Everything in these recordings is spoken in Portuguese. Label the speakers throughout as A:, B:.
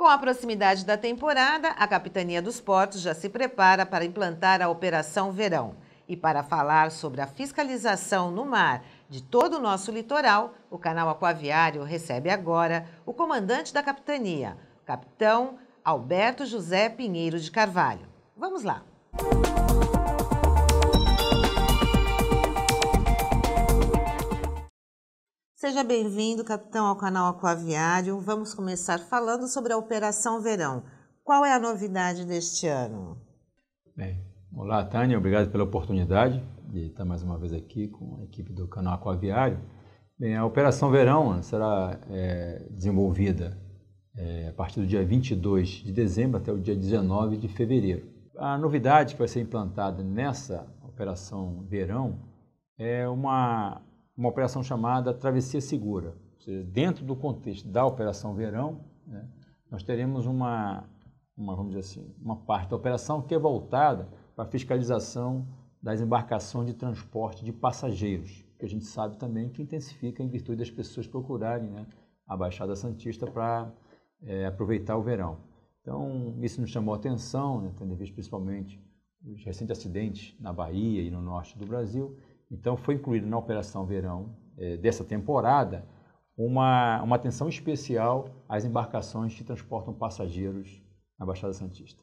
A: Com a proximidade da temporada, a Capitania dos Portos já se prepara para implantar a Operação Verão. E para falar sobre a fiscalização no mar de todo o nosso litoral, o canal Aquaviário recebe agora o comandante da capitania, capitão Alberto José Pinheiro de Carvalho. Vamos lá! Música Seja bem-vindo, capitão, ao canal Aquaviário. Vamos começar falando sobre a Operação Verão. Qual é a novidade deste ano?
B: Bem, olá, Tânia. Obrigado pela oportunidade de estar mais uma vez aqui com a equipe do canal Aquaviário. Bem, a Operação Verão será é, desenvolvida é, a partir do dia 22 de dezembro até o dia 19 de fevereiro. A novidade que vai ser implantada nessa Operação Verão é uma uma operação chamada Travessia Segura. Seja, dentro do contexto da Operação Verão, né, nós teremos uma, uma, vamos dizer assim, uma parte da operação que é voltada para a fiscalização das embarcações de transporte de passageiros, que a gente sabe também que intensifica em virtude das pessoas procurarem né, a Baixada Santista para é, aproveitar o verão. Então, isso nos chamou a atenção, né, tendo em vista principalmente os recentes acidentes na Bahia e no norte do Brasil, então, foi incluída na Operação Verão é, dessa temporada uma, uma atenção especial às embarcações que transportam passageiros na Baixada Santista.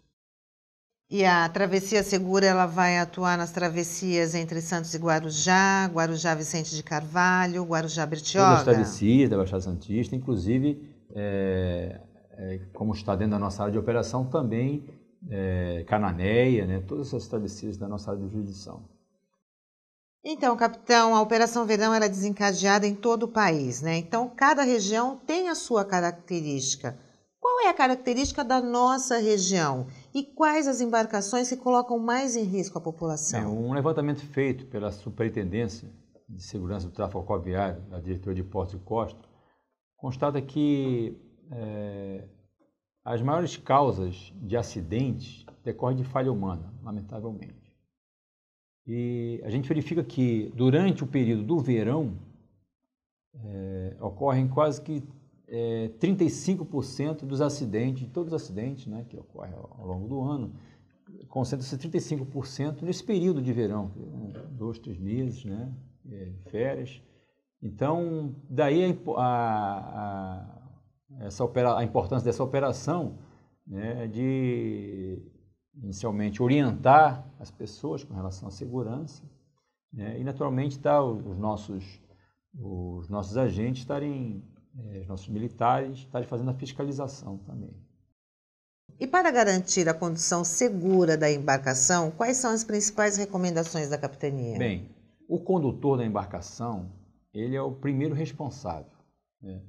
A: E a travessia segura ela vai atuar nas travessias entre Santos e Guarujá, Guarujá Vicente de Carvalho, Guarujá Bertioga. Todas as travessias
B: da Baixada Santista, inclusive é, é, como está dentro da nossa área de operação também é, Cananéia, né, todas essas travessias da nossa área de jurisdição.
A: Então, capitão, a Operação Verão era é desencadeada em todo o país, né? Então, cada região tem a sua característica. Qual é a característica da nossa região e quais as embarcações que colocam mais em risco a população? É
B: um levantamento feito pela Superintendência de Segurança do Tráfego Rodoviário, da Diretoria de Porto e Costa, constata que é, as maiores causas de acidentes decorrem de falha humana, lamentavelmente. E a gente verifica que durante o período do verão é, ocorrem quase que é, 35% dos acidentes, de todos os acidentes né, que ocorrem ao longo do ano, concentra-se 35% nesse período de verão, é, né, dois, três meses, né, é férias. Então, daí a, a, essa opera, a importância dessa operação né, de inicialmente orientar as pessoas com relação à segurança né? e naturalmente tá os nossos os nossos agentes estarem é, os nossos militares estarem fazendo a fiscalização também
A: e para garantir a condição segura da embarcação quais são as principais recomendações da capitania bem
B: o condutor da embarcação ele é o primeiro responsável né?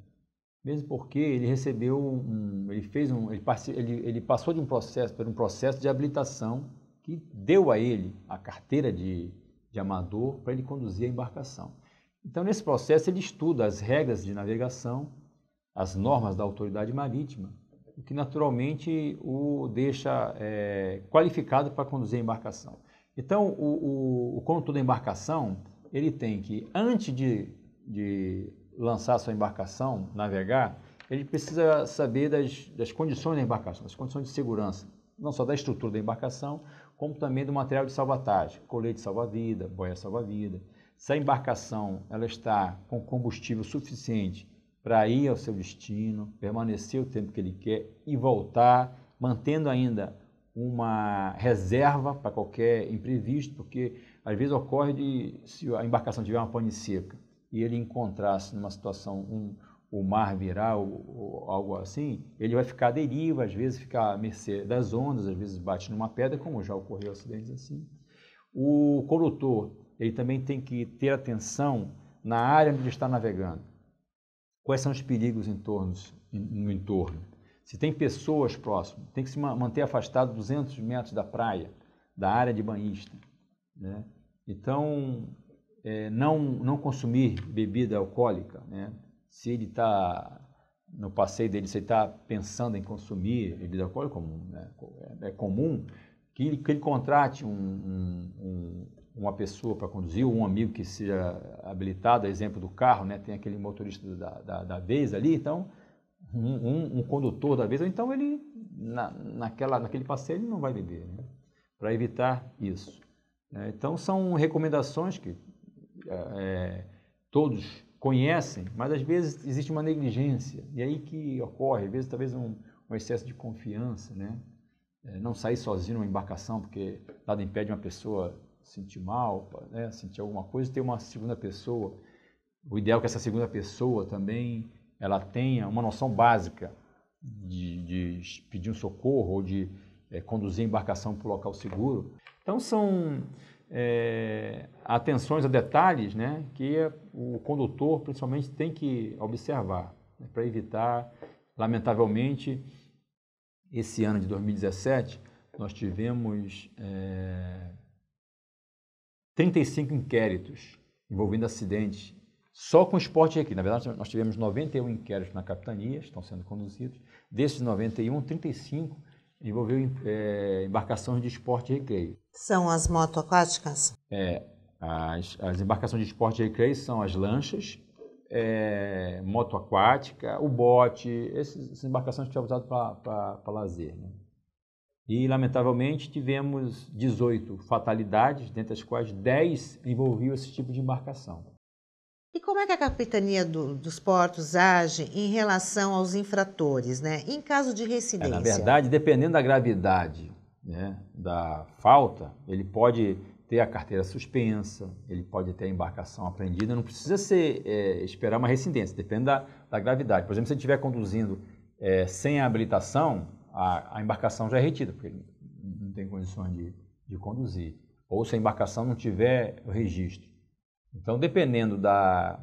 B: mesmo porque ele recebeu um, ele fez um, ele, ele, ele passou de um processo por um processo de habilitação que deu a ele a carteira de, de amador para ele conduzir a embarcação. Então, nesse processo, ele estuda as regras de navegação, as normas da autoridade marítima, o que naturalmente o deixa é, qualificado para conduzir a embarcação. Então, o, o, o condutor da embarcação, ele tem que, antes de, de lançar sua embarcação, navegar, ele precisa saber das, das condições da embarcação, das condições de segurança, não só da estrutura da embarcação, como também do material de salvatagem, colete salva-vida, boia salva-vida. Se a embarcação ela está com combustível suficiente para ir ao seu destino, permanecer o tempo que ele quer e voltar, mantendo ainda uma reserva para qualquer imprevisto, porque às vezes ocorre de se a embarcação tiver uma pane seca, e ele encontrasse numa situação um, o mar virar ou, ou, algo assim, ele vai ficar à deriva, às vezes ficar à mercê das ondas, às vezes bate numa pedra, como já ocorreu acidentes assim. O condutor, ele também tem que ter atenção na área onde ele está navegando. Quais são os perigos em torno, no entorno? Se tem pessoas próximas, tem que se manter afastado 200 metros da praia, da área de banhista. Né? Então, é, não, não consumir bebida alcoólica, né? se ele está no passeio dele, se ele está pensando em consumir bebida alcoólica, como né? É, é comum, que ele, que ele contrate um, um, um, uma pessoa para conduzir, ou um amigo que seja habilitado, exemplo do carro, né? tem aquele motorista da, da, da vez ali, então um, condutor da vez, então ele na, naquela, naquele passeio ele não vai beber, né? para evitar isso. Né? Então são recomendações que é, todos conhecem, mas às vezes existe uma negligência, e aí que ocorre, às vezes talvez um, um excesso de confiança, né? É, não sair sozinho numa embarcação, porque nada impede uma pessoa sentir mal, né? sentir alguma coisa, ter uma segunda pessoa. O ideal é que essa segunda pessoa também ela tenha uma noção básica de, de pedir um socorro ou de é, conduzir a embarcação para o local seguro. Então são é, atenções a detalhes né, que o condutor, principalmente, tem que observar né, para evitar, lamentavelmente, esse ano de 2017, nós tivemos é, 35 inquéritos envolvendo acidentes só com esporte aqui. Na verdade, nós tivemos 91 inquéritos na capitania, estão sendo conduzidos. Desses 91, 35 envolveu é, embarcações de esporte e recreio.
A: São as motoaquáticas?
B: É, as, as embarcações de esporte e recreio são as lanchas, é, motoaquática, o bote, esses, essas embarcações que tinham usado para lazer. Né? E, lamentavelmente, tivemos 18 fatalidades, dentre as quais 10 envolviam esse tipo de embarcação.
A: E como é que a capitania do, dos portos age em relação aos infratores, né? Em caso de residência? É, na verdade, dependendo
B: da gravidade né, da falta, ele pode ter a carteira suspensa, ele pode ter a embarcação apreendida, não precisa ser, é, esperar uma residência, depende da, da, gravidade. Por exemplo, se ele estiver conduzindo é, sem a habilitação, a, a, embarcação já é retida, porque ele não tem condições de, de conduzir. Ou se a embarcação não tiver registro. Então, dependendo da,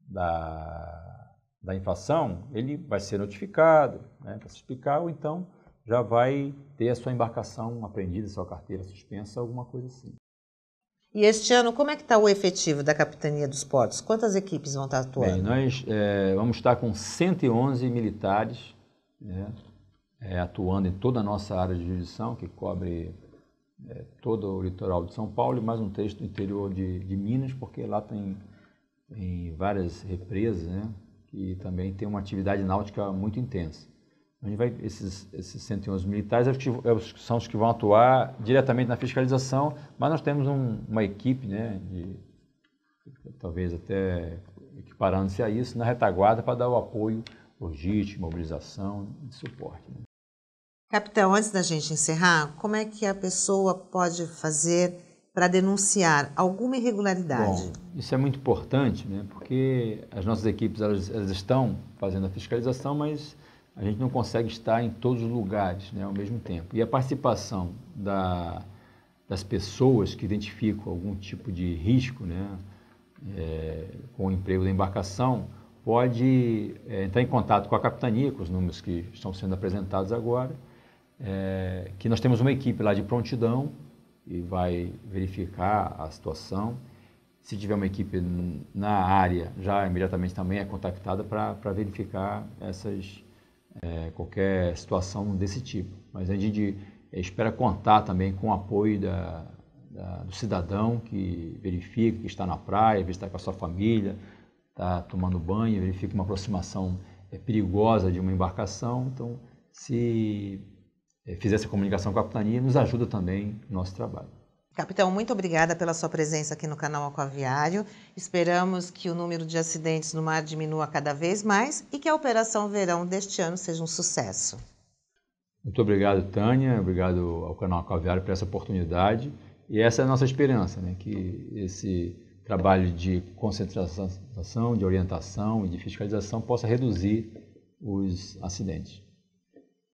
B: da, da inflação, ele vai ser notificado né, para se explicar, ou então já vai ter a sua embarcação apreendida, sua carteira suspensa, alguma coisa assim.
A: E este ano, como é que está o efetivo da Capitania dos Portos? Quantas equipes vão estar atuando? Bem,
B: nós é, vamos estar com 111 militares né, é, atuando em toda a nossa área de jurisdição, que cobre é, todo o litoral de São Paulo e mais um trecho do interior de, de Minas, porque lá tem, tem várias represas, né? que também tem uma atividade náutica muito intensa. A gente vai, esses, esses 111 militares é são os que vão atuar diretamente na fiscalização, mas nós temos um, uma equipe, né, de, talvez até equiparando-se a isso, na retaguarda para dar o apoio logístico, mobilização e suporte. Né?
A: Capitão, antes da gente encerrar, como é que a pessoa pode fazer para denunciar alguma irregularidade? Bom,
B: isso é muito importante, né? porque as nossas equipes elas, elas, estão fazendo a fiscalização, mas a gente não consegue estar em todos os lugares né, ao mesmo tempo. E a participação da, das pessoas que identificam algum tipo de risco né, é, com o emprego da embarcação pode é, entrar em contato com a capitania, com os números que estão sendo apresentados agora, é, que nós temos uma equipe lá de prontidão e vai verificar a situação. Se tiver uma equipe na área, já imediatamente também é contactada para verificar essas, é, qualquer situação desse tipo. Mas a gente é, espera contar também com o apoio da, da, do cidadão que verifica que está na praia, está com a sua família, está tomando banho, verifica uma aproximação é, perigosa de uma embarcação. Então, se eh, fizer essa comunicação com a capitania nos ajuda também no nosso trabalho.
A: Capitão, muito obrigada pela sua presença aqui no canal Aquaviário. Esperamos que o número de acidentes no mar diminua cada vez mais e que a Operação Verão deste ano seja um sucesso.
B: Muito obrigado, Tânia. Obrigado ao canal Aquaviário por essa oportunidade. E essa é a nossa esperança, né? que esse trabalho de concentração, de orientação e de fiscalização possa reduzir os acidentes.